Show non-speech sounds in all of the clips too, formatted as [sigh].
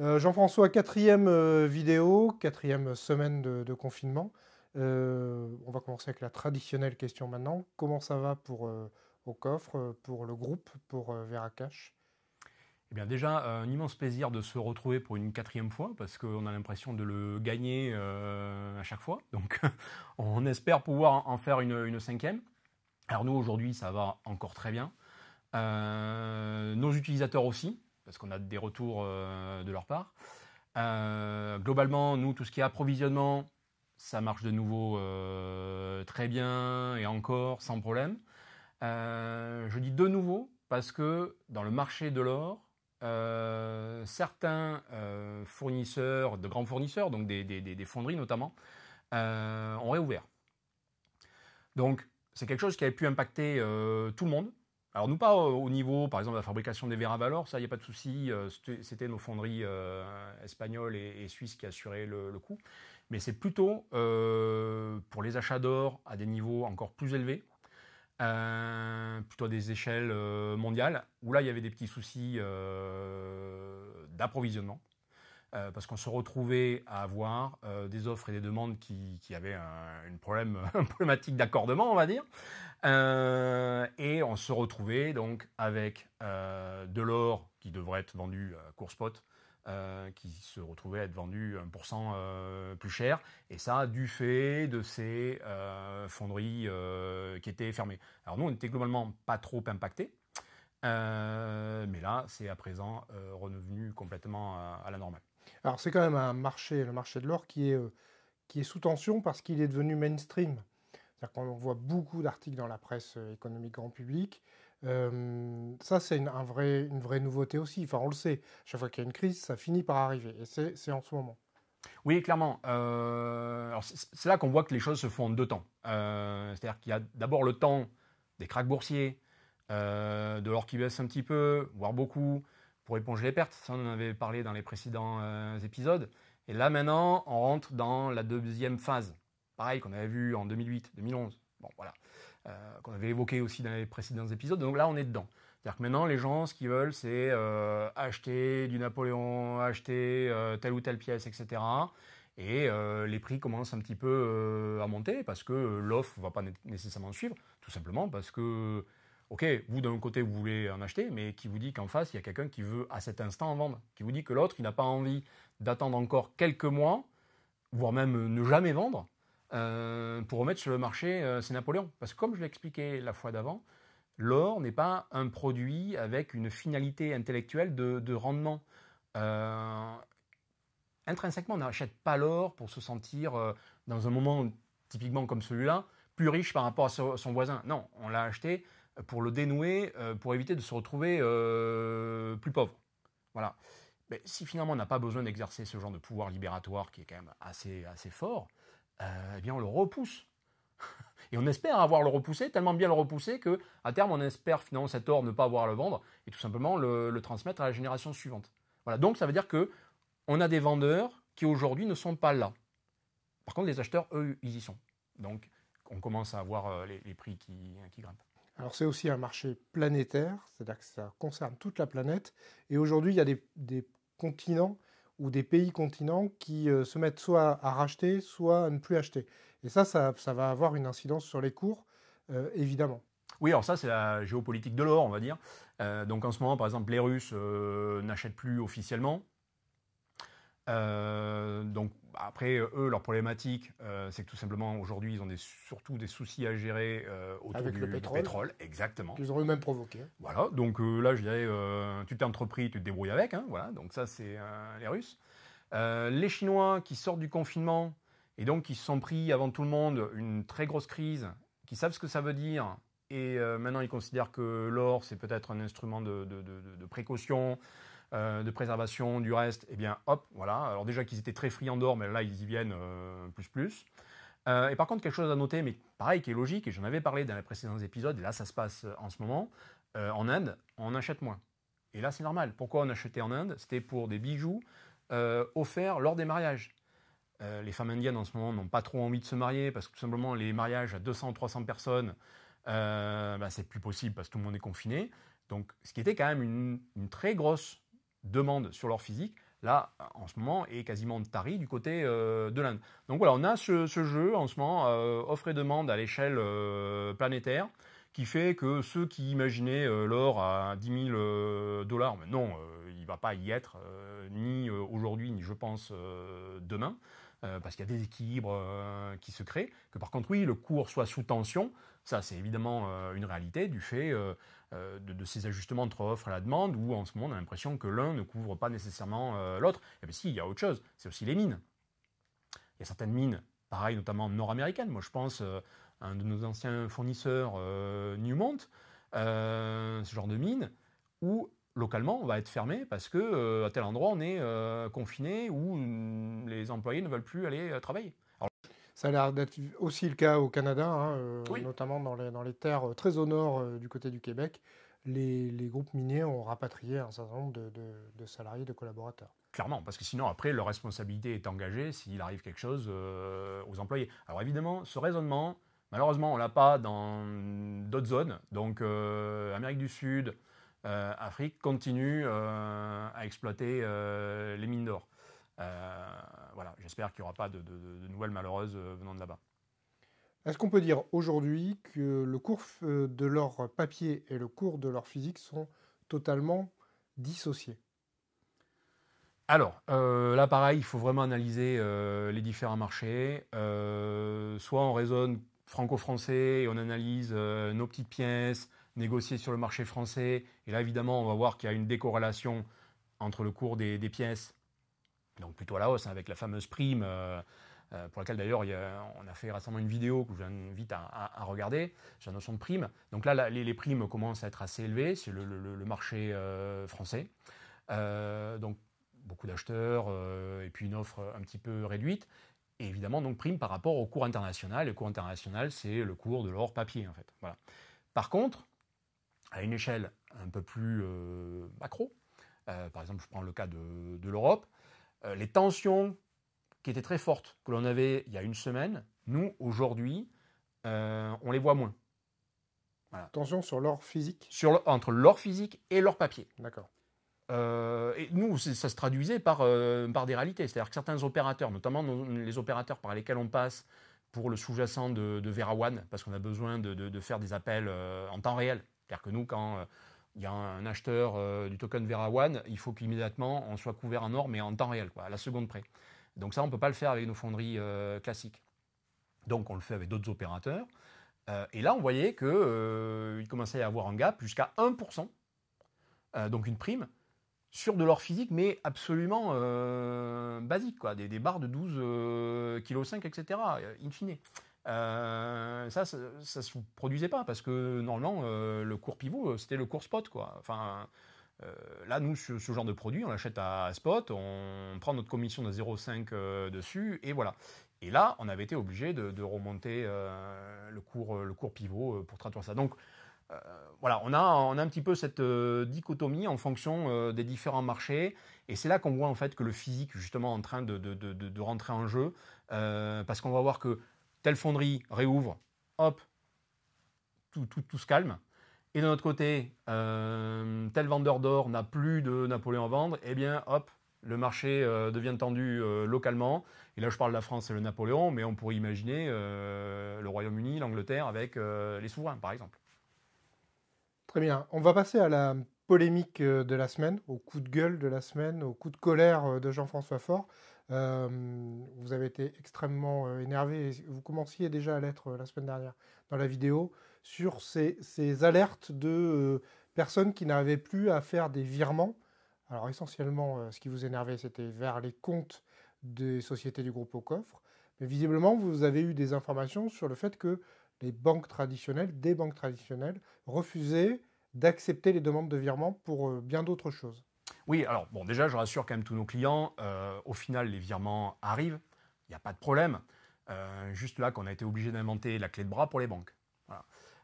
Euh, Jean-François, quatrième euh, vidéo, quatrième semaine de, confinement. Euh, on va commencer avec la traditionnelle question maintenant. Comment ça va pour au coffre, pour le groupe, pour Veracash eh bien déjà, un immense plaisir de se retrouver pour une quatrième fois, parce qu'on a l'impression de le gagner à chaque fois. Donc [laughs] on espère pouvoir en faire une cinquième. Alors nous, aujourd'hui, ça va encore très bien. nos utilisateurs aussi, parce qu'on a des retours euh, de leur part. Euh, globalement, nous, tout ce qui est approvisionnement, ça marche de nouveau euh, très bien et encore sans problème. je dis de nouveau parce que dans le marché de l'or, certains fournisseurs, de grands fournisseurs, donc des, fonderies notamment, ont réouvert. Donc c'est quelque chose qui avait pu impacter tout le monde, alors, nous, pas euh, au niveau, par exemple, de la fabrication des verres à valeur, ça, il n'y a pas de souci. Euh, c'était nos fonderies euh, espagnoles et, suisses qui assuraient le, coût. Mais c'est plutôt pour les achats d'or à des niveaux encore plus élevés, plutôt à des échelles mondiales, où là il y avait des petits soucis d'approvisionnement. Euh, parce qu'on se retrouvait à avoir euh, des offres et des demandes qui, avaient [laughs] une, problématique d'accordement, on va dire. Euh, et on se retrouvait donc avec de l'or qui devrait être vendu à court spot, qui se retrouvait à être vendu 1% plus cher, et ça du fait de ces fonderies qui étaient fermées. Alors nous, on n'était globalement pas trop impactés. mais là, c'est à présent revenu complètement à la normale. Alors c'est quand même un marché, le marché de l'or qui est, euh, qui est sous tension parce qu'il est devenu mainstream. C'est-à-dire qu'on voit beaucoup d'articles dans la presse euh, économique grand public. Euh, ça, c'est une, une vraie nouveauté aussi. Enfin, on le sait, chaque fois qu'il y a une crise, ça finit par arriver. Et c'est, c'est en ce moment. Oui, clairement. alors c'est, là qu'on voit que les choses se font en deux temps. c'est-à-dire qu'il y a d'abord le temps des cracks boursiers, de l'or qui baisse un petit peu, voire beaucoup, pour éponger les pertes. Ça, on en avait parlé dans les précédents euh, épisodes. Et là, maintenant, on rentre dans la deuxième phase. Pareil qu'on avait vu en 2008, 2011. Bon, voilà. Euh, qu'on avait évoqué aussi dans les précédents épisodes. Donc là, on est dedans. C'est-à-dire que maintenant, les gens, ce qu'ils veulent, c'est euh, acheter du Napoléon, acheter telle ou telle pièce, etc. Et les prix commencent un petit peu à monter parce que l'offre ne va pas nécessairement suivre, tout simplement parce que Ok, vous d'un côté vous voulez en acheter, mais qui vous dit qu'en face il y a quelqu'un qui veut à cet instant en vendre, qui vous dit que l'autre il n'a pas envie d'attendre encore quelques mois, voire même ne jamais vendre, euh, pour remettre sur le marché ses euh, c'est Napoléon. Parce que comme je l'expliquais la fois d'avant, l'or n'est pas un produit avec une finalité intellectuelle de, rendement. Euh, intrinsèquement, on n'achète pas l'or pour se sentir dans un moment typiquement comme celui-là plus riche par rapport à son voisin. Non, on l'a acheté pour le dénouer, euh, pour éviter de se retrouver euh, plus pauvre. Voilà. Mais si finalement on n'a pas besoin d'exercer ce genre de pouvoir libératoire qui est quand même assez, assez fort, euh, eh bien on le repousse. [laughs] Et on espère avoir le repoussé, tellement bien le repousser que à terme on espère finalement cet or ne pas avoir à le vendre et tout simplement le, transmettre à la génération suivante. Voilà, donc ça veut dire que on a des vendeurs qui aujourd'hui ne sont pas là. Par contre, les acheteurs, eux, ils y sont. Donc on commence à avoir les, les prix qui, qui grimpent. Alors c'est aussi un marché planétaire, c'est-à-dire que ça concerne toute la planète. Et aujourd'hui, il y a des, continents ou des pays continents qui euh, se mettent soit à racheter, soit à ne plus acheter. Et ça, ça, va avoir une incidence sur les cours, euh, évidemment. Oui, alors ça, c'est la géopolitique de l'or, on va dire. Euh, donc en ce moment, par exemple, les Russes n'achètent plus officiellement. donc après, eux, leur problématique, euh, c'est que tout simplement, aujourd'hui, ils ont surtout des soucis à gérer euh, autour du, pétrole. pétrole. Exactement. Qu'ils ont eux-mêmes provoqué. Hein. Voilà, donc euh, là, je dirais, tu t'es entrepris, tu te débrouilles avec. Hein, voilà, donc ça, c'est les Russes. les Chinois qui sortent du confinement et donc qui se sont pris avant tout le monde une très grosse crise, qui savent ce que ça veut dire, et maintenant, ils considèrent que l'or, c'est peut-être un instrument de, de précaution, euh, de préservation du reste, eh bien hop, voilà. Alors déjà qu'ils étaient très friands d'or, mais là ils y viennent euh, plus plus. Euh, et par contre, quelque chose à noter, mais pareil, qui est logique, et j'en avais parlé dans les précédents épisodes, et là ça se passe en ce moment, en Inde, on achète moins. Et là c'est normal. Pourquoi on achetait en Inde C'était pour des bijoux offerts lors des mariages. les femmes indiennes en ce moment n'ont pas trop envie de se marier parce que tout simplement les mariages à 200 300 personnes, bah, c'est plus possible parce que tout le monde est confiné. Donc, ce qui était quand même une très grosse demande sur leur physique, là, en ce moment, est quasiment tarie du côté euh, de l'Inde. Donc voilà, on a ce, jeu en ce moment, euh, offre et demande à l'échelle euh, planétaire, qui fait que ceux qui imaginaient l'or à 10 000 dollars, mais non, il ne va pas y être, ni aujourd'hui, ni je pense demain. parce qu'il y a des équilibres qui se créent, que par contre oui, le cours soit sous tension, ça c'est évidemment une réalité du fait euh, de, ces ajustements entre offre et la demande, où en ce moment on a l'impression que l'un ne couvre pas nécessairement euh, l'autre. Et eh bien si, il y a autre chose, c'est aussi les mines. Il y a certaines mines, pareil notamment nord-américaines, moi je pense euh, à un de nos anciens fournisseurs, Newmont, ce genre de mine, où localement, on va être fermé parce que à tel endroit, on est confiné ou mm, les employés ne veulent plus aller travailler. Ça a l'air d'être aussi le cas au Canada, hein, euh, notamment dans les, terres euh, très au nord euh, du côté du Québec. Les, groupes miniers ont rapatrié un certain nombre de, salariés, de collaborateurs. Clairement, parce que sinon, après, leur responsabilité est engagée s'il arrive quelque chose aux employés. Alors évidemment, ce raisonnement, malheureusement, on ne l'a pas dans d'autres zones. Donc, Amérique du Sud, Afrique continue à exploiter les mines d'or. Euh, voilà, j'espère qu'il n'y aura pas de, nouvelles malheureuses euh, venant de là-bas. Est-ce qu'on peut dire aujourd'hui que le cours euh, de leur papier et le cours de leur physique sont totalement dissociés alors, là, pareil, il faut vraiment analyser les différents marchés. soit on raisonne franco-français et on analyse nos petites pièces négociées sur le marché français. Et là, évidemment, on va voir qu'il y a une décorrélation entre le cours des pièces donc plutôt à la hausse, hein, avec la fameuse prime, euh, euh, pour laquelle d'ailleurs on a fait récemment une vidéo que je vous invite à, regarder, sur la notion de prime. Donc là, les, primes commencent à être assez élevées, c'est le, marché euh, français. donc beaucoup d'acheteurs et puis une offre un petit peu réduite. Et évidemment, donc prime par rapport au cours international. Le cours international, c'est le cours de l'or papier, en fait. Voilà. Par contre, à une échelle un peu plus macro, par exemple, je prends le cas de l'Europe, euh, les tensions qui étaient très fortes que l'on avait il y a une semaine, nous, aujourd'hui, euh, on les voit moins. Voilà. Tension sur leur physique sur Entre leur physique et leur papier. D'accord. Euh, et nous, ça se traduisait par, par des réalités. C'est-à-dire que certains opérateurs, notamment les opérateurs par lesquels on passe pour le sous-jacent de, de Vera parce qu'on a besoin de, faire des appels en temps réel. C'est-à-dire que nous, quand il y a un acheteur euh, du token Vera One, il faut qu'immédiatement on soit couvert en or, mais en temps réel, à la seconde près. Donc ça, on ne peut pas le faire avec nos fonderies euh, classiques. Donc on le fait avec d'autres opérateurs. Euh, et là, on voyait qu'il commençait à y avoir un gap jusqu'à 1%, donc une prime, sur de l'or physique, mais absolument basique, quoi, des, des, barres de 12,5 kg, etc., in fine. Euh, ça, ça, ne se produisait pas parce que normalement, euh, le cours pivot, euh, c'était le cours spot, quoi. Enfin, là, nous, ce, genre de produit, on l'achète à, spot, on prend notre commission de 0,5 dessus et voilà. Et là, on avait été obligé de, remonter le cours, le cours pivot pour traduire ça. Donc voilà, on a, on a, un petit peu cette dichotomie en fonction des différents marchés, et c'est là qu'on voit en fait que le physique justement en train de, de, de rentrer en jeu, parce qu'on va voir que telle fonderie réouvre, hop, tout, se calme. Et de notre côté, euh, tel vendeur d'or n'a plus de Napoléon à vendre, eh bien, hop, le marché euh, devient tendu euh, localement. Et là, je parle de la France et le Napoléon, mais on pourrait imaginer le Royaume-Uni, l'Angleterre avec les souverains, par exemple. Très bien. On va passer à la polémique euh, de la semaine, au coup de gueule de la semaine, au coup de colère euh, de Jean-François Faure. Euh, vous avez été extrêmement énervé, vous commenciez déjà à l'être la semaine dernière dans la vidéo, sur ces, alertes de personnes qui n'avaient plus à faire des virements. Alors essentiellement, ce qui vous énervait, c'était vers les comptes des sociétés du groupe au coffre. Mais visiblement, vous avez eu des informations sur le fait que les banques traditionnelles, des banques traditionnelles, refusaient d'accepter les demandes de virement pour euh, bien d'autres choses. Oui, alors bon, déjà, je rassure quand même tous nos clients, euh, au final, les virements arrivent, il n'y a pas de problème. Euh, juste là qu'on a été obligé d'inventer la clé de bras pour les banques.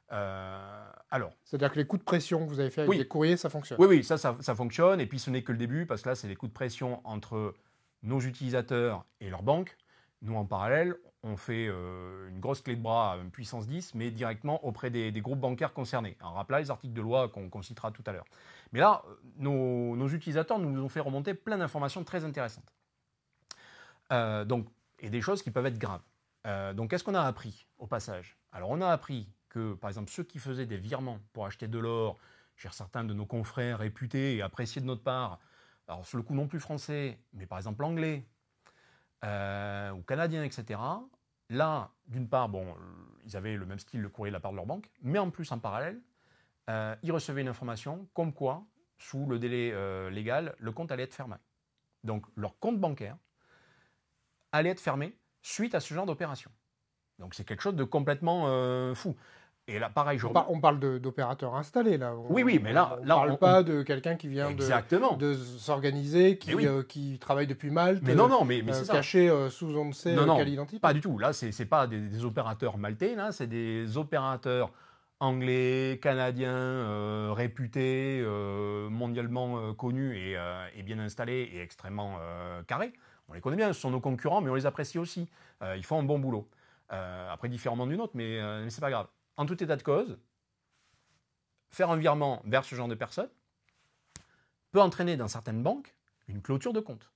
alors. C'est-à-dire que les coups de pression que vous avez fait avec les courriers, ça fonctionne Oui, oui, ça, ça, ça fonctionne. Et puis ce n'est que le début, parce que là, c'est les coups de pression entre nos utilisateurs et leurs banques. Nous, en parallèle, on fait euh, une grosse clé de bras à une puissance 10, mais directement auprès des, groupes bancaires concernés, en rappelant les articles de loi qu'on qu tout à l'heure. Mais là, euh, nos, utilisateurs nous ont fait remonter plein d'informations très intéressantes. Euh, donc, et des choses qui peuvent être graves. donc, qu'est-ce qu'on a appris au passage Alors, on a appris que, par exemple, ceux qui faisaient des virements pour acheter de l'or chez certains de nos confrères réputés et appréciés de notre part, alors sur le coup non plus français, mais par exemple anglais, euh, ou canadiens, etc. Là, d'une part, bon, euh, ils avaient le même style, de courrier de la part de leur banque, mais en plus, en parallèle, euh, ils recevaient une information comme quoi, sous le délai légal, le compte allait être fermé. Donc, leur compte bancaire allait être fermé suite à ce genre d'opération. Donc, c'est quelque chose de complètement fou. Et là, pareil, je... On parle d'opérateurs installés, là. oui, oui, mais là... On ne parle pas de quelqu'un qui vient de, s'organiser, eh euh, qui, travaille depuis Malte, mais non, non, mais, euh, caché euh, sous on ne sait non, pas du tout. Là, ce pas des, opérateurs maltais, là, c'est des opérateurs anglais, canadiens, réputés, mondialement connus et, bien installés et extrêmement carrés. On les connaît bien, ce sont nos concurrents, mais on les apprécie aussi. ils font un bon boulot. après, différemment d'une autre, mais, mais c'est pas grave en tout état de cause, faire un virement vers ce genre de personne peut entraîner dans certaines banques une clôture de compte.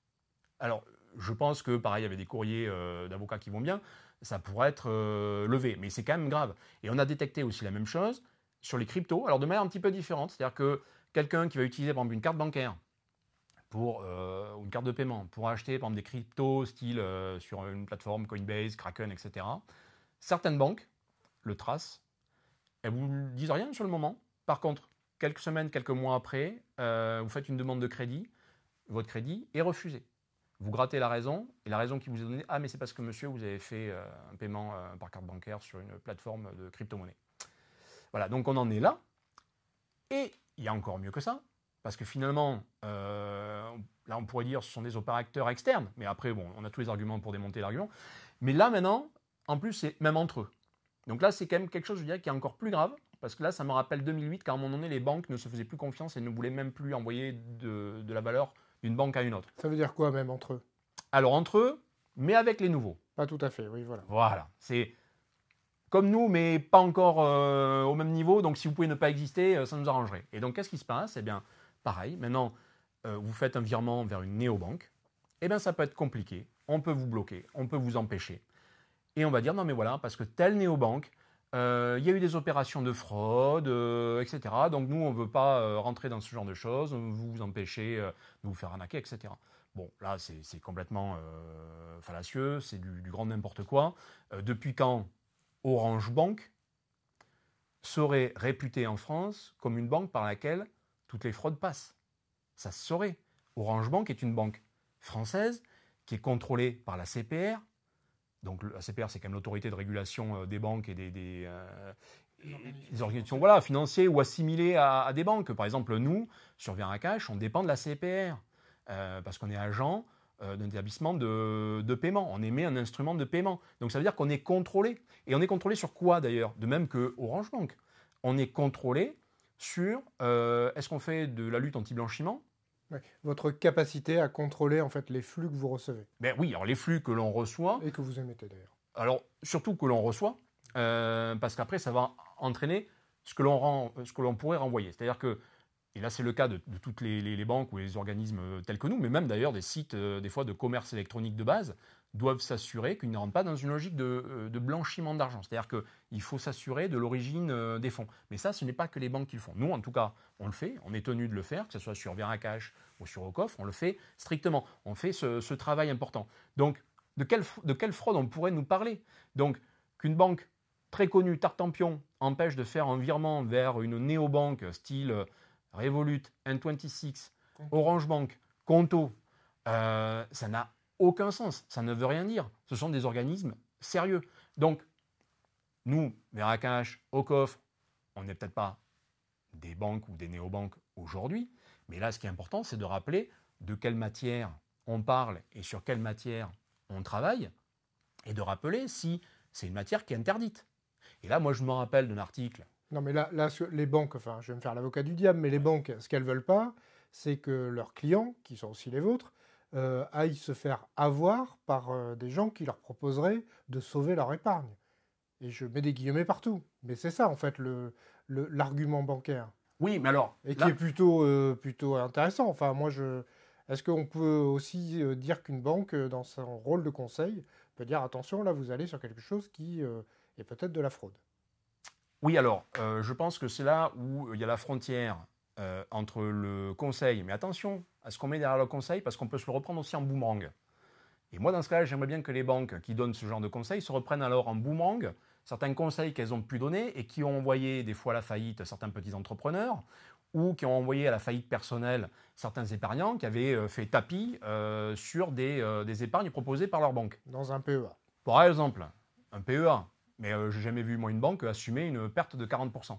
Alors, je pense que, pareil, y avait des courriers euh, d'avocats qui vont bien, ça pourrait être euh, levé, mais c'est quand même grave. Et on a détecté aussi la même chose sur les cryptos, alors de manière un petit peu différente, c'est-à-dire que quelqu'un qui va utiliser par exemple une carte bancaire pour euh, une carte de paiement pour acheter par exemple des cryptos style sur une plateforme Coinbase, Kraken, etc. Certaines banques le tracent elles vous disent rien sur le moment. Par contre, quelques semaines, quelques mois après, euh, vous faites une demande de crédit, votre crédit est refusé. Vous grattez la raison, et la raison qui vous est donnée, ah mais c'est parce que monsieur, vous avez fait euh, un paiement euh, par carte bancaire sur une plateforme de crypto-monnaie. Voilà, donc on en est là. Et il y a encore mieux que ça, parce que finalement, là on pourrait dire ce sont des opérateurs externes, mais après, bon, on a tous les arguments pour démonter l'argument. Mais là maintenant, en plus, c'est même entre eux. Donc là, c'est quand même quelque chose, je dirais, qui est encore plus grave, parce que là, ça me rappelle 2008, car à un moment donné, les banques ne se faisaient plus confiance et ne voulaient même plus envoyer de, la valeur d'une banque à une autre. Ça veut dire quoi même entre eux Alors entre eux, mais avec les nouveaux. Pas tout à fait, oui, voilà. Voilà, c'est comme nous, mais pas encore euh, au même niveau, donc si vous pouvez ne pas exister, euh, ça nous arrangerait. Et donc qu'est-ce qui se passe Eh bien, pareil, maintenant, euh, vous faites un virement vers une néobanque, eh bien ça peut être compliqué, on peut vous bloquer, on peut vous empêcher et on va dire non mais voilà, parce que telle néobanque, euh, il y a eu des opérations de fraude, euh, etc. Donc nous, on ne veut pas euh, rentrer dans ce genre de choses, vous vous empêchez euh, de vous faire arnaquer, etc. Bon, là, c'est complètement fallacieux, c'est du, du, grand n'importe quoi. depuis quand Orange Bank serait réputée en France comme une banque par laquelle toutes les fraudes passent Ça se saurait. Orange Bank est une banque française qui est contrôlée par la CPR, donc la CPR, c'est quand même l'autorité de régulation euh, des banques et des, euh, organisations voilà, financières ou assimilées à, des banques. Par exemple, nous, sur Cash, on dépend de la CPR euh, parce qu'on est agent d'un établissement de, paiement. On émet un instrument de paiement. Donc ça veut dire qu'on est contrôlé. Et on est contrôlé sur quoi d'ailleurs De même que Orange Bank. On est contrôlé sur est-ce qu'on fait de la lutte anti-blanchiment votre capacité à contrôler en fait les flux que vous recevez. Ben oui, alors les flux que l'on reçoit. Et que vous émettez d'ailleurs. Alors surtout que l'on reçoit, euh, parce qu'après ça va entraîner ce que l'on pourrait renvoyer. C'est-à-dire que et là c'est le cas de, toutes les, banques ou les organismes euh, tels que nous, mais même d'ailleurs des sites euh, des fois de commerce électronique de base, doivent s'assurer qu'ils ne rentrent pas dans une logique de, euh, blanchiment d'argent. C'est-à-dire qu'il faut s'assurer de l'origine des fonds. Mais ça, ce n'est pas que les banques qui le font. Nous, en tout cas, on le fait, on est tenu de le faire, que ce soit sur Veracash ou sur coffre. on le fait strictement. On fait ce, travail important. Donc, de quelle, de fraude on pourrait nous parler Donc, qu'une banque très connue, Tartampion, empêche de faire un virement vers une néobanque style Revolut, N26, Orange Bank, Conto, euh, ça n'a aucun sens. Ça ne veut rien dire. Ce sont des organismes sérieux. Donc, nous, Veracash, Okof, on n'est peut-être pas des banques ou des néobanques aujourd'hui, mais là, ce qui est important, c'est de rappeler de quelle matière on parle et sur quelle matière on travaille, et de rappeler si c'est une matière qui est interdite. Et là, moi, je me rappelle d'un article non, mais là, les banques, enfin, je vais me faire l'avocat du diable, mais les banques, ce qu'elles veulent pas, c'est que leurs clients, qui sont aussi les vôtres, euh, aillent se faire avoir par euh, des gens qui leur proposeraient de sauver leur épargne. Et je mets des guillemets partout. Mais c'est ça, en fait, l'argument bancaire. Oui, mais alors. Et qui est plutôt, euh, plutôt intéressant. Enfin, moi, je. Est-ce qu'on peut aussi dire qu'une banque, dans son rôle de conseil, peut dire attention, là, vous allez sur quelque chose qui est peut-être de la fraude oui, alors, euh, je pense que c'est là où euh, il y a la frontière euh, entre le conseil, mais attention à ce qu'on met derrière le conseil, parce qu'on peut se le reprendre aussi en boomerang. Et moi, dans ce cas-là, j'aimerais bien que les banques qui donnent ce genre de conseils se reprennent alors en boomerang certains conseils qu'elles ont pu donner et qui ont envoyé des fois à la faillite certains petits entrepreneurs ou qui ont envoyé à la faillite personnelle certains épargnants qui avaient fait tapis sur des, des épargnes proposées par leur banque. Dans un PEA. Par exemple, un PEA. Mais je euh, j'ai jamais vu, moi, une banque assumer une perte de 40%.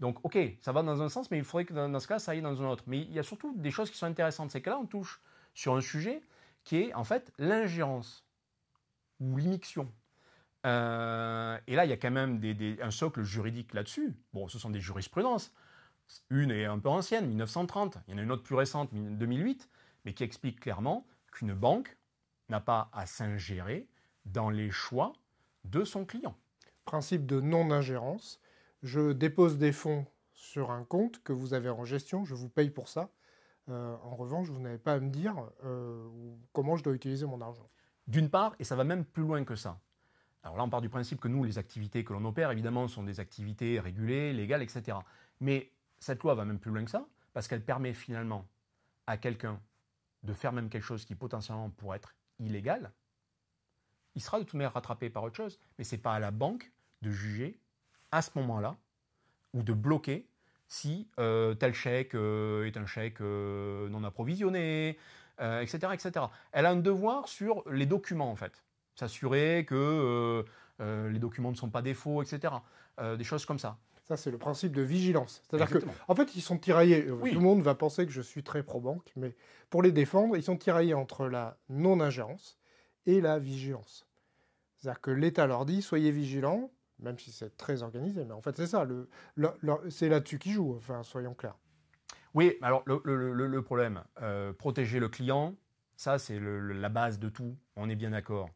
Donc, OK, ça va dans un sens, mais il faudrait que dans, ce cas, ça aille dans un autre. Mais il y a surtout des choses qui sont intéressantes. C'est que là, on touche sur un sujet qui est, en fait, l'ingérence ou l'immixion. Euh, et là, il y a quand même un socle juridique là-dessus. Bon, ce sont des jurisprudences. Une est un peu ancienne, 1930. Il y en a une autre plus récente, 2008, mais qui explique clairement qu'une banque n'a pas à s'ingérer dans les choix de son client. Principe de non-ingérence. Je dépose des fonds sur un compte que vous avez en gestion, je vous paye pour ça. Euh, en revanche, vous n'avez pas à me dire euh, comment je dois utiliser mon argent. D'une part, et ça va même plus loin que ça. Alors là, on part du principe que nous, les activités que l'on opère, évidemment, sont des activités régulées, légales, etc. Mais cette loi va même plus loin que ça, parce qu'elle permet finalement à quelqu'un de faire même quelque chose qui potentiellement pourrait être illégal, il sera de toute manière rattrapé par autre chose. Mais ce n'est pas à la banque de juger à ce moment-là ou de bloquer si euh, tel chèque euh, est un chèque euh, non approvisionné, etc., etc. Elle a un devoir sur les documents, en fait. S'assurer que les documents ne sont pas défauts, etc. des choses comme ça. Ça, c'est le principe de vigilance. C'est-à-dire en fait, ils sont tiraillés. Tout le monde va penser que je suis très pro-banque, mais pour les défendre, ils sont tiraillés entre la non-ingérence et la vigilance. C'est-à-dire que l'État leur dit soyez vigilants, même si c'est très organisé, mais en fait c'est ça, le, c'est là-dessus qu'ils jouent, enfin, soyons clairs. Oui, alors le, problème, euh, protéger le client, ça c'est la base de tout, on est bien d'accord.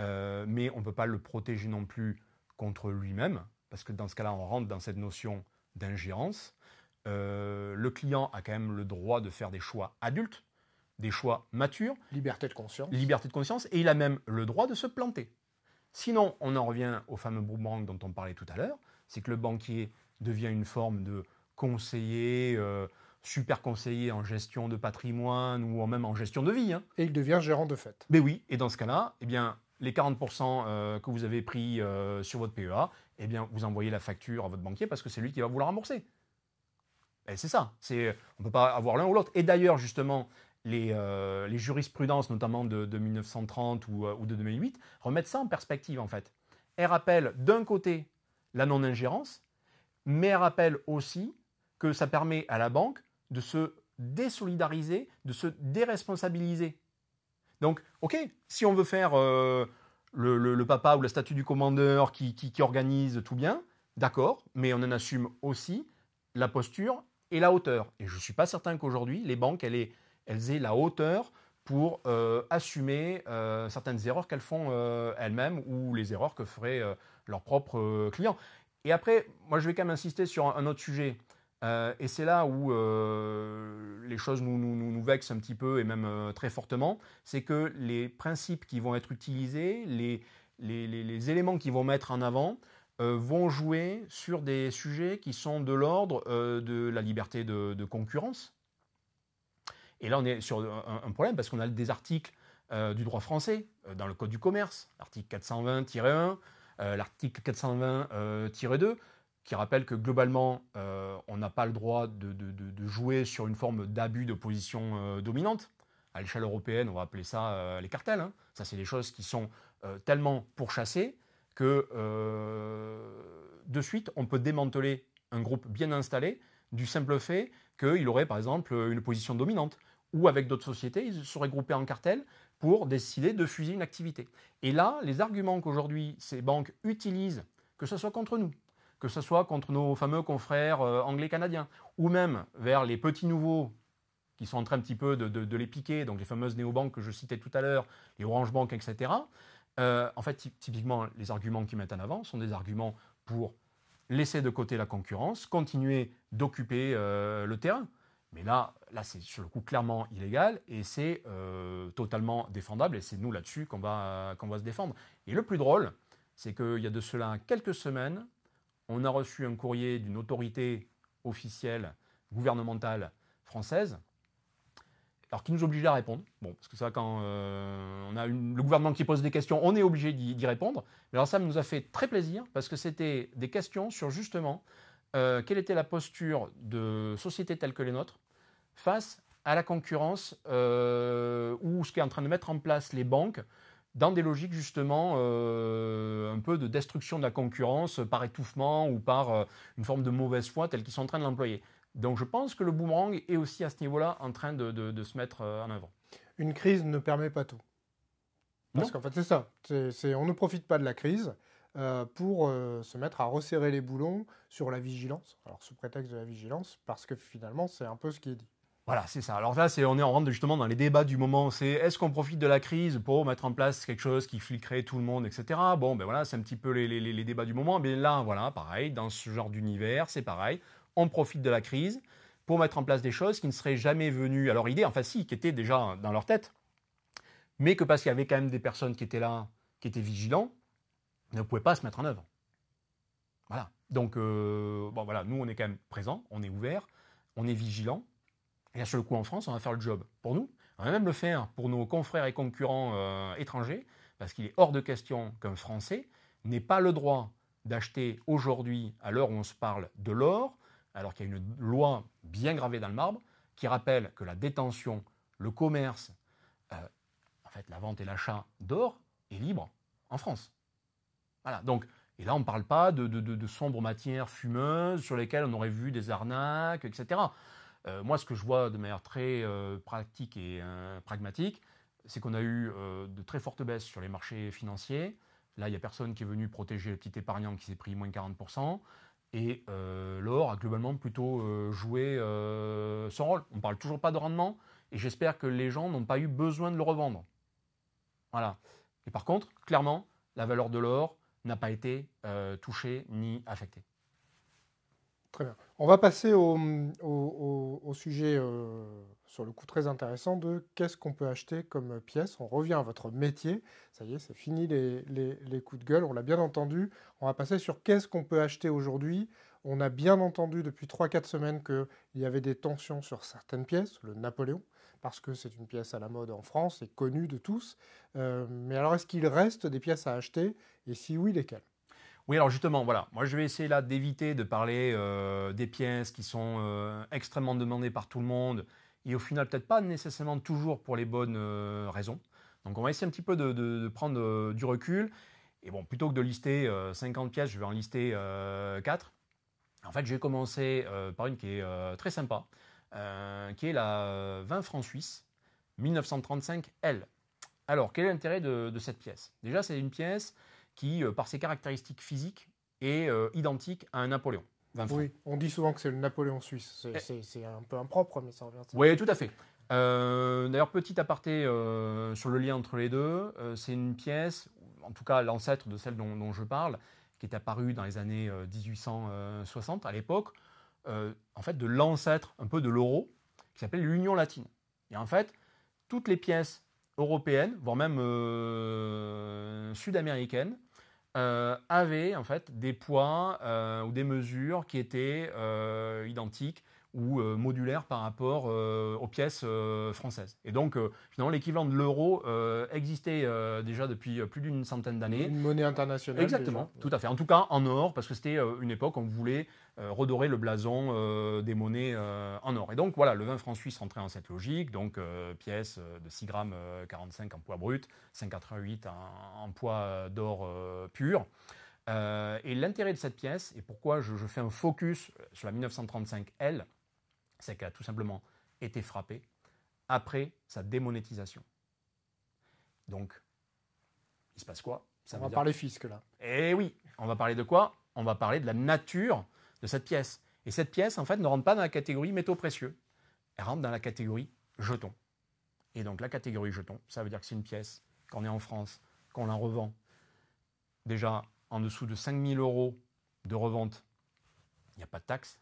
Euh, mais on ne peut pas le protéger non plus contre lui-même, parce que dans ce cas-là, on rentre dans cette notion d'ingérence. Euh, le client a quand même le droit de faire des choix adultes, des choix matures. Liberté de conscience. Liberté de conscience, et il a même le droit de se planter. Sinon, on en revient au fameux boomerang dont on parlait tout à l'heure, c'est que le banquier devient une forme de conseiller, euh, super conseiller en gestion de patrimoine ou même en gestion de vie. Hein. Et il devient gérant de fait. Mais oui, et dans ce cas-là, eh bien, les 40% euh, que vous avez pris euh, sur votre PEA, eh bien, vous envoyez la facture à votre banquier parce que c'est lui qui va vous la rembourser. Et ben, c'est ça, c'est, on ne peut pas avoir l'un ou l'autre. Et d'ailleurs, justement, les, euh, les jurisprudences, notamment de, 1930 ou, euh, ou, de 2008, remettent ça en perspective en fait. Elle rappelle d'un côté la non-ingérence, mais elle rappelle aussi que ça permet à la banque de se désolidariser, de se déresponsabiliser. Donc, ok, si on veut faire euh, le, papa ou la statue du commandeur qui, qui organise tout bien, d'accord, mais on en assume aussi la posture et la hauteur. Et je ne suis pas certain qu'aujourd'hui, les banques, elles aient elles aient la hauteur pour euh, assumer euh, certaines erreurs qu'elles font euh, elles-mêmes ou les erreurs que feraient leurs propres clients. Et après, moi je vais quand même insister sur un, autre sujet. et c'est là où les choses nous, nous, vexent un petit peu et même très fortement, c'est que les principes qui vont être utilisés, les, éléments qu'ils vont mettre en avant, vont jouer sur des sujets qui sont de l'ordre de la liberté de concurrence, et là, on est sur un, problème parce qu'on a des articles euh, du droit français euh, dans le Code du commerce, l'article 420-1, euh, l'article 420-2, qui rappelle que globalement, on n'a pas le droit de, jouer sur une forme d'abus de position dominante. À l'échelle européenne, on va appeler ça les cartels. Hein. Ça, c'est des choses qui sont tellement pourchassées que de suite, on peut démanteler un groupe bien installé du simple fait qu'il aurait, par exemple, une position dominante ou avec d'autres sociétés, ils se seraient groupés en cartel pour décider de fuser une activité. Et là, les arguments qu'aujourd'hui ces banques utilisent, que ce soit contre nous, que ce soit contre nos fameux confrères euh, anglais-canadiens, ou même vers les petits nouveaux qui sont en train un petit peu de, les piquer, donc les fameuses néobanques que je citais tout à l'heure, les Orange Bank, etc. Euh, en fait, typiquement, les arguments qu'ils mettent en avant sont des arguments pour laisser de côté la concurrence, continuer d'occuper euh, le terrain. Mais là, là c'est sur le coup clairement illégal et c'est euh, totalement défendable et c'est nous là-dessus qu'on va, qu'on va se défendre. Et le plus drôle, c'est qu'il y a de cela quelques semaines, on a reçu un courrier d'une autorité officielle gouvernementale française, alors qui nous oblige à répondre. Bon, parce que ça, quand euh, on a une, le gouvernement qui pose des questions, on est obligé d'y répondre. Mais alors ça nous a fait très plaisir parce que c'était des questions sur justement euh, quelle était la posture de sociétés telles que les nôtres face à la concurrence euh, ou ce qui est en train de mettre en place les banques dans des logiques justement euh, un peu de destruction de la concurrence par étouffement ou par une forme de mauvaise foi telle qu'ils sont en train de l'employer. Donc je pense que le boomerang est aussi à ce niveau-là en train de, se mettre en avant. Une crise ne permet pas tout. Parce qu'en fait, c'est ça. on ne profite pas de la crise. Euh, pour euh, se mettre à resserrer les boulons sur la vigilance. Alors sous prétexte de la vigilance, parce que finalement c'est un peu ce qui est dit. Voilà, c'est ça. Alors là, on est en rentre justement dans les débats du moment. C'est est-ce qu'on profite de la crise pour mettre en place quelque chose qui fliquerait tout le monde, etc. Bon, ben voilà, c'est un petit peu les, les, les débats du moment. Mais là, voilà, pareil, dans ce genre d'univers, c'est pareil. On profite de la crise pour mettre en place des choses qui ne seraient jamais venues à leur idée, enfin si, qui étaient déjà dans leur tête, mais que parce qu'il y avait quand même des personnes qui étaient là, qui étaient vigilants, ne pouvait pas se mettre en œuvre. Voilà. Donc, euh, voilà, nous, on est quand même présents, on est ouvert, on est vigilant. Et à sur coup, en France, on va faire le job pour nous. On va même le faire pour nos confrères et concurrents euh, étrangers, parce qu'il est hors de question qu'un Français n'ait pas le droit d'acheter aujourd'hui, à l'heure où on se parle, de l'or, alors qu'il y a une loi bien gravée dans le marbre qui rappelle que la détention, le commerce, euh, en fait la vente et l'achat d'or est libre en France. Voilà, donc, et là, on ne parle pas de, sombres matières fumeuses sur lesquelles on aurait vu des arnaques, etc. Euh, moi, ce que je vois de manière très euh, pratique et euh, pragmatique, c'est qu'on a eu de très fortes baisses sur les marchés financiers. Là, il n'y a personne qui est venu protéger le petit épargnant qui s'est pris moins de 40%. Et l'or a globalement plutôt joué son rôle. On ne parle toujours pas de rendement. Et j'espère que les gens n'ont pas eu besoin de le revendre. Voilà. Et par contre, clairement, la valeur de l'or, n'a pas été euh, touché ni affecté. Très bien. On va passer au, sujet euh, sur le coup très intéressant de qu'est-ce qu'on peut acheter comme pièce. On revient à votre métier. Ça y est, c'est fini les, les coups de gueule, on l'a bien entendu. On va passer sur qu'est-ce qu'on peut acheter aujourd'hui on a bien entendu depuis 3-4 semaines qu'il y avait des tensions sur certaines pièces, le Napoléon, parce que c'est une pièce à la mode en France et connue de tous. Euh, mais alors, est-ce qu'il reste des pièces à acheter Et si oui, lesquelles oui, alors justement, voilà, moi je vais essayer là d'éviter de parler euh, des pièces qui sont euh, extrêmement demandées par tout le monde et au final peut-être pas nécessairement toujours pour les bonnes raisons. Donc on va essayer un petit peu de, de prendre du recul. Et bon, plutôt que de lister 50 pièces, je vais en lister 4. En fait, j'ai commencé euh, par une qui est euh, très sympa, euh, qui est la 20 francs suisse 1935L. Alors, quel est l'intérêt de, cette pièce Déjà, c'est une pièce qui, par ses caractéristiques physiques, est identique à un Napoléon. 20 oui, on dit souvent que c'est le Napoléon suisse. Eh. C'est un peu impropre, mais ça revient. À ça. Oui, tout à fait. D'ailleurs, petit aparté sur le lien entre les deux, c'est une pièce, en tout cas l'ancêtre de celle dont je parle, qui est apparu dans les années 1860 euh, à l'époque, euh, en fait de l'ancêtre un peu de l'euro, qui s'appelle l'Union latine. Et en fait, toutes les pièces européennes, voire même euh, sud-américaines, avaient en fait des poids ou des mesures qui étaient identiques ou euh, modulaire par rapport euh, aux pièces euh, françaises. Et donc, finalement, l'équivalent de l'euro existait déjà depuis plus d'une centaine d'années. Une monnaie internationale. Exactement, tout à fait. En tout cas, en or, parce que c'était une époque où on voulait redorer le blason des monnaies en or. Et donc, voilà, le 20 francs suisse rentrait dans cette logique. Donc, pièce de 6 grammes 45 en poids brut, 5,88 en, en, poids d'or pur. et l'intérêt de cette pièce, et pourquoi je, je, fais un focus sur la 1935L, c'est qu'elle a tout simplement été frappée après sa démonétisation. Donc, il se passe quoi Ça On va parler fisc là. Eh oui, on va parler de quoi On va parler de la nature de cette pièce. Et cette pièce, en fait, ne rentre pas dans la catégorie métaux précieux. Elle rentre dans la catégorie jetons. Et donc la catégorie jetons, ça veut dire que c'est une pièce, qu'on est en France, qu'on la revend, déjà en dessous de 5000 euros de revente, il n'y a pas de taxe.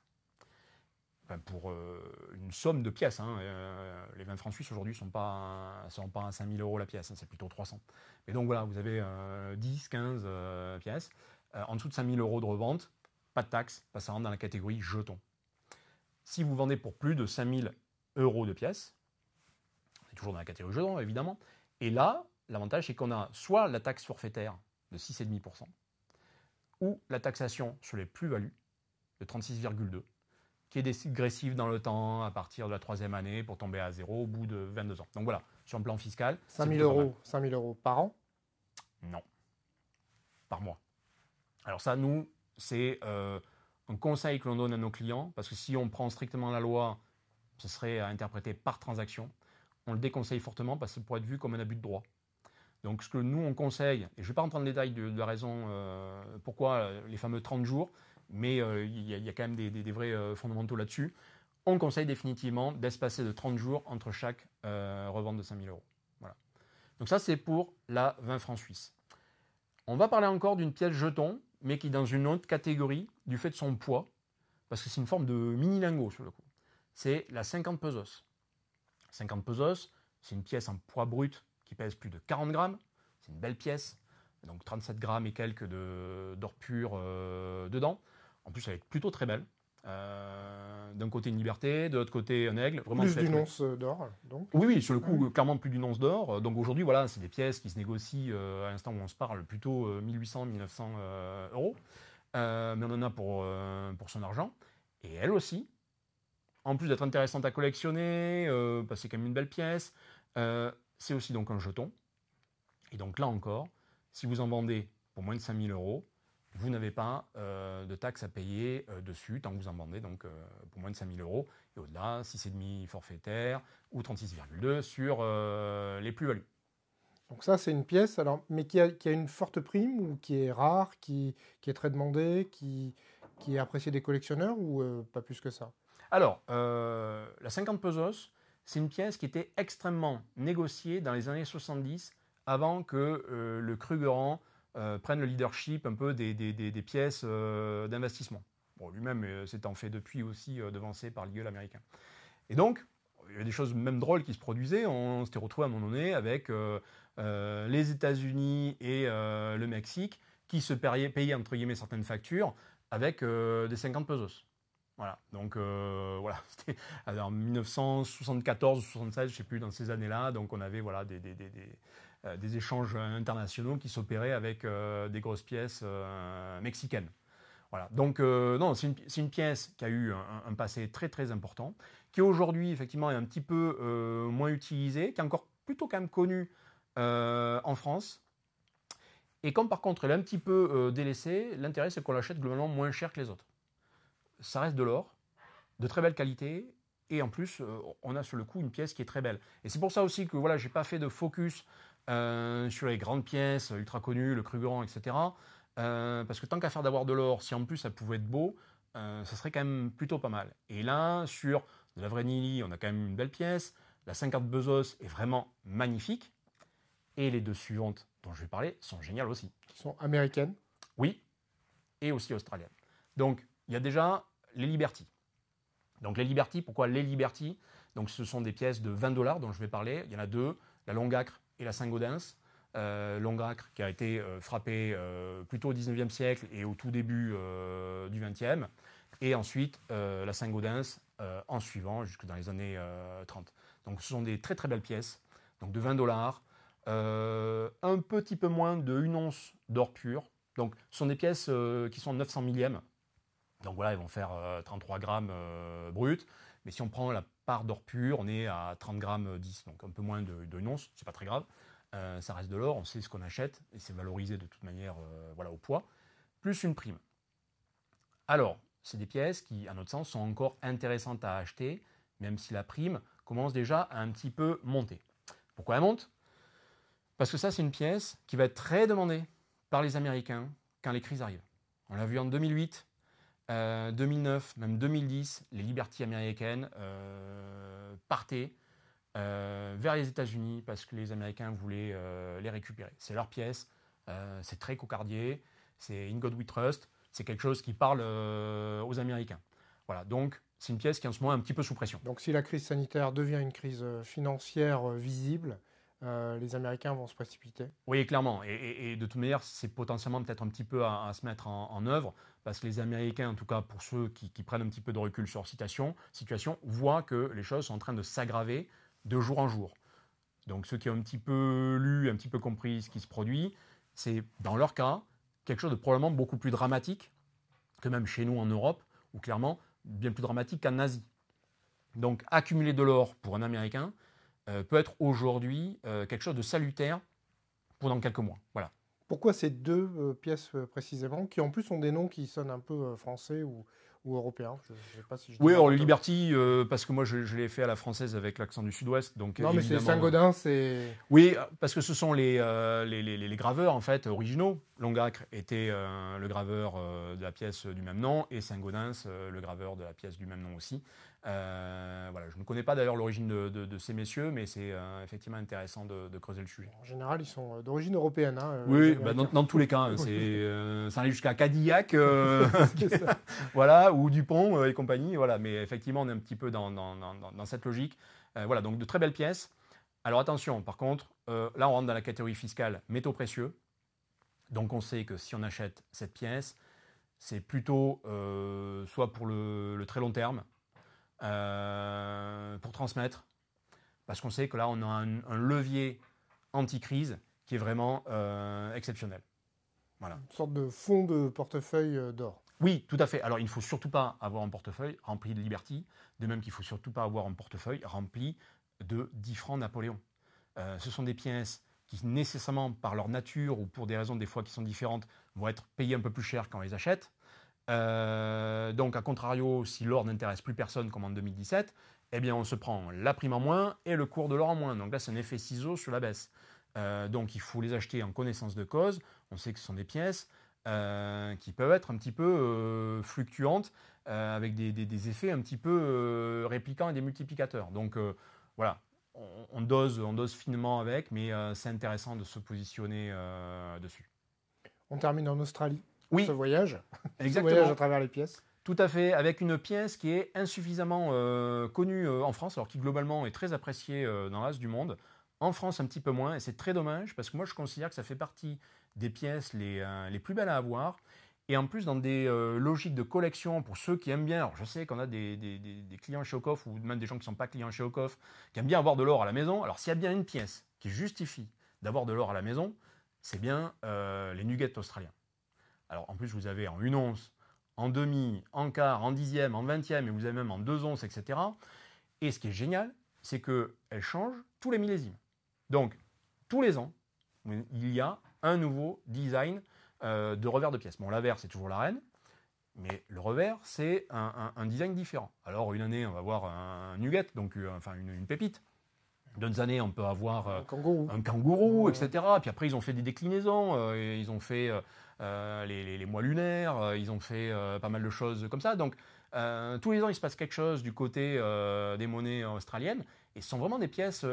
Ben, pour euh, une somme de pièces. Hein. Euh, les 20 francs suisses aujourd'hui ne sont pas, sont pas à 5000 euros la pièce, hein, c'est plutôt 300. Mais donc voilà, vous avez 10, euh, 15 pièces. en dessous de 5000 euros de revente, pas de taxe, ça rentre dans la catégorie jetons. Si vous vendez pour plus de 5000 euros de pièces, c'est toujours dans la catégorie jetons, évidemment. Et là, l'avantage c'est qu'on a soit la taxe forfaitaire de 6,5% ou la taxation sur les plus-values de 36,2% qui est dégressive dans le temps à partir de la troisième année pour tomber à zéro au bout de 22 ans. Donc voilà, sur le plan fiscal. 5 000 euros, euros par an Non, par mois. Alors ça, nous, c'est euh, un conseil que l'on donne à nos clients, parce que si on prend strictement la loi, ce serait à interpréter par transaction. On le déconseille fortement parce que ça pourrait être vu comme un abus de droit. Donc ce que nous, on conseille, et je ne vais pas rentrer dans le détail de, la raison euh, pourquoi euh, les fameux 30 jours, mais euh, il y, a quand même des, vrais euh, fondamentaux là-dessus. On conseille définitivement d'espacer de 30 jours entre chaque euh, revente de 5000 euros. Donc ça, c'est pour la 20 francs suisse. On va parler encore d'une pièce jeton, mais qui est dans une autre catégorie du fait de son poids, parce que c'est une forme de mini-lingot sur le coup. C'est la 50 pesos. 50 pesos, c'est une pièce en poids brut qui pèse plus de 40 grammes. C'est une belle pièce, donc 37 grammes et quelques d'or pur dedans. En plus, elle est plutôt très belle. Euh, d'un côté une liberté, de l'autre côté un aigle. plus d'une once euh, d'or, donc Oui, oui, sur le coup, clairement plus d'une once d'or. Euh, donc aujourd'hui, voilà, c'est des pièces qui se négocient à l'instant où on se parle plutôt 1800-1900 euros. mais on en a pour, pour son argent. Et elle aussi, en plus d'être intéressante à collectionner, que bah, c'est quand même une belle pièce, c'est aussi donc un jeton. Et donc là encore, si vous en vendez pour moins de 5000 euros, vous n'avez pas euh, de taxes à payer euh, dessus tant que vous en vendez donc, euh, pour moins de 5000 euros. Et au-delà, 6,5 forfaitaire ou 36,2 sur les plus-values. Donc ça, c'est une pièce alors, mais qui a, une forte prime ou qui est rare, qui, est très demandée, qui, qui, est appréciée des collectionneurs ou pas plus que ça Alors, la 50 pesos, c'est une pièce qui était extrêmement négociée dans les années 70 avant que le Krugerrand euh, prennent le leadership un peu des, pièces euh, d'investissement. Bon, lui-même s'est euh, en fait depuis aussi devancé par l'Eagle américain. Et donc, il y a des choses même drôles qui se produisaient. On, s'était retrouvé à un moment donné avec les États-Unis et le Mexique qui se payaient, entre guillemets certaines factures avec des 50 pesos. Voilà, donc voilà, [laughs] c'était en 1974 ou 76, je ne sais plus, dans ces années-là, donc on avait voilà, des, euh, des échanges internationaux qui s'opéraient avec euh, des grosses pièces euh, mexicaines. Voilà. Donc, non, c'est une, pièce qui a eu un, passé très très important, qui aujourd'hui effectivement est un petit peu moins utilisée, qui est encore plutôt quand même connue en France. Et comme par contre elle est un petit peu délaissée, l'intérêt c'est qu'on l'achète globalement moins cher que les autres. Ça reste de l'or, de très belle qualité, et en plus on a sur le coup une pièce qui est très belle. Et c'est pour ça aussi que voilà, j'ai pas fait de focus euh, sur les grandes pièces euh, ultra connues, le Crugeron, etc. Euh, parce que tant qu'à faire d'avoir de l'or, si en plus ça pouvait être beau, ça serait quand même plutôt pas mal. Et là, sur de la vraie Nili, on a quand même une belle pièce. La 5 50 Bezos est vraiment magnifique. Et les deux suivantes dont je vais parler sont géniales aussi. Qui sont américaines Oui, et aussi australiennes. Donc, il y a déjà les Liberty. Donc, les Liberty, pourquoi les Liberty Donc, ce sont des pièces de 20 dollars dont je vais parler. Il y en a deux, la Longacre et la Saint-Gaudens. Euh, Longacre, qui a été frappée euh, frappé euh, plutôt au 19e siècle et au tout début euh, du 20e, et ensuite la Saint-Gaudens en suivant jusque dans les années 30. Donc ce sont des très très belles pièces, donc de 20 dollars, un petit peu moins de une once d'or pur. Donc ce sont des pièces qui sont 900 millièmes. Donc voilà, elles vont faire 33 grammes bruts. Mais si on prend la part d'or pur, on est à 30 grammes 10, euh, donc un peu moins de, once, c'est pas très grave. Euh, ça reste de l'or, on sait ce qu'on achète, et c'est valorisé de toute manière euh, voilà, au poids, plus une prime. Alors, c'est des pièces qui, à notre sens, sont encore intéressantes à acheter, même si la prime commence déjà à un petit peu monter. Pourquoi elle monte Parce que ça, c'est une pièce qui va être très demandée par les Américains quand les crises arrivent. On l'a vu en 2008, 2009, euh, même 2010, les libertés américaines euh, partaient euh, vers les États-Unis parce que les Américains voulaient les récupérer. C'est leur pièce, c'est très cocardier, c'est In God We Trust, c'est quelque chose qui parle aux Américains. Voilà, donc c'est une pièce qui est en ce moment un petit peu sous pression. Donc si la crise sanitaire devient une crise financière visible, euh, les Américains vont se précipiter. Oui, clairement. Et, de toute manière, c'est potentiellement peut-être un petit peu à, se mettre en, œuvre, parce que les Américains, en tout cas pour ceux qui, prennent un petit peu de recul sur situation, situation, voient que les choses sont en train de s'aggraver de jour en jour. Donc ceux qui ont un petit peu lu, un petit peu compris ce qui se produit, c'est dans leur cas quelque chose de probablement beaucoup plus dramatique que même chez nous en Europe, ou clairement bien plus dramatique qu'en Asie. Donc accumuler de l'or pour un Américain, euh, peut être aujourd'hui euh, quelque chose de salutaire pendant quelques mois. Voilà. Pourquoi ces deux euh, pièces précisément, qui en plus ont des noms qui sonnent un peu français ou, européens Oui, alors Liberty, parce que moi je, l'ai fait à la française avec l'accent du sud-ouest. Donc, non, mais c'est Saint-Gaudin, c'est. Oui, parce que ce sont les, les, les, les, graveurs en fait originaux. Longacre était le graveur de la pièce du même nom et Saint-Gaudens le graveur de la pièce du même nom aussi. Euh, voilà, je ne connais pas d'ailleurs l'origine de, ces messieurs, mais c'est euh, effectivement intéressant de, creuser le sujet. En général, ils sont euh, d'origine européenne. Hein, oui, bah, dans, tous les cas, hein, c'est, ça allait jusqu'à Cadillac, [laughs] [laughs] voilà, ou Dupont et compagnie. Voilà, mais effectivement, on est un petit peu dans, cette logique. voilà, donc de très belles pièces. Alors attention, par contre, là, on rentre dans la catégorie fiscale métaux précieux. Donc on sait que si on achète cette pièce, c'est plutôt soit pour le, très long terme, euh, pour transmettre, parce qu'on sait que là, on a un, levier anti-crise qui est vraiment euh, exceptionnel. Voilà. Une sorte de fonds de portefeuille euh, d'or. Oui, tout à fait. Alors, il ne faut surtout pas avoir un portefeuille rempli de Liberty, de même qu'il ne faut surtout pas avoir un portefeuille rempli de 10 francs Napoléon. ce sont des pièces qui, nécessairement, par leur nature ou pour des raisons des fois qui sont différentes, vont être payées un peu plus cher quand on les achète. Euh, donc, à contrario, si l'or n'intéresse plus personne comme en 2017, eh bien, on se prend la prime en moins et le cours de l'or en moins. Donc là, c'est un effet ciseau sur la baisse. Euh, donc, il faut les acheter en connaissance de cause. On sait que ce sont des pièces euh, qui peuvent être un petit peu fluctuantes, avec des, effets un petit peu réplicants et des multiplicateurs. Donc, voilà, on, dose, on dose finement avec, mais c'est intéressant de se positionner dessus. On termine en Australie oui. ce voyage. [laughs] Exactement. à travers les pièces. Tout à fait, avec une pièce qui est insuffisamment euh, connue euh, en France, alors qui globalement est très appréciée euh, dans l'As du monde. En France, un petit peu moins, et c'est très dommage parce que moi je considère que ça fait partie des pièces les, plus belles à avoir. Et en plus, dans des logiques de collection, pour ceux qui aiment bien, alors je sais qu'on a des, clients chez Okoff ou même des gens qui ne sont pas clients chez qui aiment bien avoir de l'or à la maison. Alors s'il y a bien une pièce qui justifie d'avoir de l'or à la maison, c'est bien les nuggets australiens. Alors en plus, vous avez en une once, en demi, en quart, en dixième, en vingtième, et vous avez même en deux onces, etc. Et ce qui est génial, c'est qu'elle change tous les millésimes. Donc, tous les ans, il y a un nouveau design euh, de revers de pièce. Bon, l'avers, c'est toujours la reine, mais le revers, c'est un, design différent. Alors, une année, on va avoir un, nugget, donc euh, enfin une, pépite. D'autres années, on peut avoir euh, un kangourou, etc. Puis après, ils ont fait des déclinaisons. ils ont fait euh, les, mois lunaires, euh, ils ont fait euh, pas mal de choses comme ça. Donc tous les ans, il se passe quelque chose du côté des monnaies australiennes. Et ce sont vraiment des pièces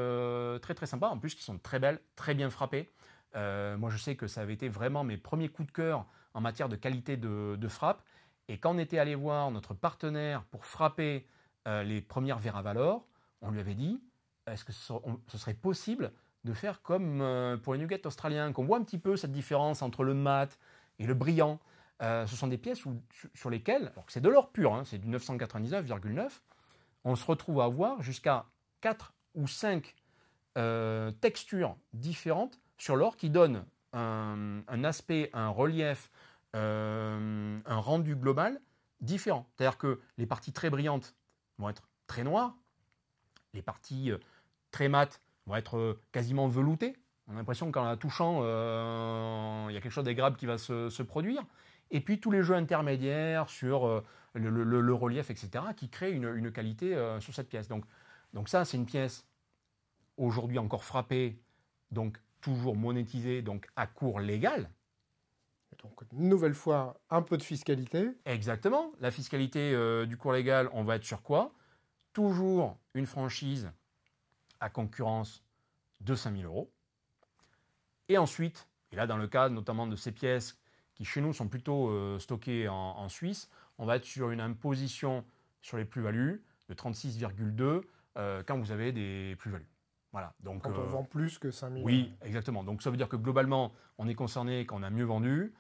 très très sympas, en plus qui sont très belles, très bien frappées. moi, je sais que ça avait été vraiment mes premiers coups de cœur en matière de qualité de, frappe. Et quand on était allé voir notre partenaire pour frapper les premières Vera Valor, on lui avait dit est-ce que ce, serait possible de faire comme pour les nuggets australien, Qu'on voit un petit peu cette différence entre le mat, et le brillant. Euh, ce sont des pièces sur lesquelles, alors que c'est de l'or pur, hein, c'est du 999,9, on se retrouve à avoir jusqu'à 4 ou 5 euh, textures différentes sur l'or qui donnent un, aspect, un relief, euh, un rendu global différent. C'est-à-dire que les parties très brillantes vont être très noires, les parties très mates vont être quasiment veloutées, on a l'impression qu'en la touchant, euh, il y a quelque chose d'agréable qui va se, produire. Et puis tous les jeux intermédiaires sur euh, le, relief, etc., qui créent une, qualité euh, sur cette pièce. Donc, donc ça, c'est une pièce aujourd'hui encore frappée, donc toujours monétisée, donc à cours légal. Donc, nouvelle fois, un peu de fiscalité. Exactement. La fiscalité du cours légal, on va être sur quoi Toujours une franchise à concurrence de 5000 euros. Et ensuite, et là dans le cas notamment de ces pièces qui chez nous sont plutôt euh, stockées en, Suisse, on va être sur une imposition sur les plus-values de 36,2 euh, quand vous avez des plus-values. Voilà, donc, quand on euh, vend plus que 000. Oui, exactement. Donc ça veut dire que globalement, on est concerné quand on a mieux vendu.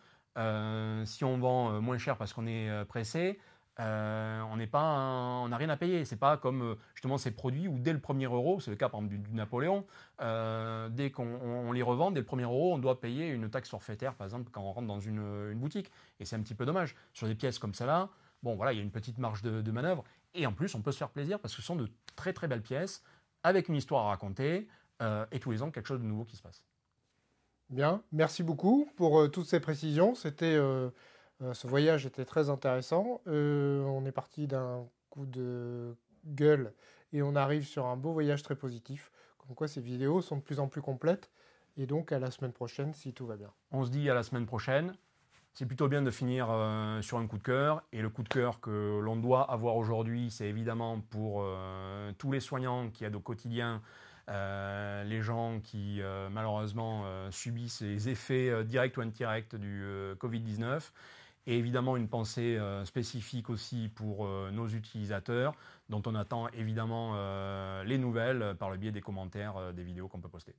si on vend moins cher parce qu'on est pressé, euh, on pas, on n'a rien à payer. C'est pas comme euh, justement ces produits où dès le premier euro, c'est le cas par exemple du, Napoléon, euh, dès qu'on les revend, dès le premier euro, on doit payer une taxe forfaitaire, par exemple, quand on rentre dans une, boutique. Et c'est un petit peu dommage. Sur des pièces comme celle-là, bon voilà, il y a une petite marge de, manœuvre. Et en plus, on peut se faire plaisir parce que ce sont de très très belles pièces avec une histoire à raconter et tous les ans quelque chose de nouveau qui se passe. Bien, merci beaucoup pour toutes ces précisions. C'était euh, ce voyage était très intéressant. Euh, on est parti d'un coup de gueule et on arrive sur un beau voyage très positif. Comme quoi, ces vidéos sont de plus en plus complètes. Et donc, à la semaine prochaine, si tout va bien. On se dit à la semaine prochaine. C'est plutôt bien de finir euh, sur un coup de cœur. Et le coup de cœur que l'on doit avoir aujourd'hui, c'est évidemment pour tous les soignants qui aident au quotidien les gens qui malheureusement subissent les effets directs ou indirects du Covid-19 et évidemment une pensée euh, spécifique aussi pour euh, nos utilisateurs, dont on attend évidemment euh, les nouvelles par le biais des commentaires des vidéos qu'on peut poster.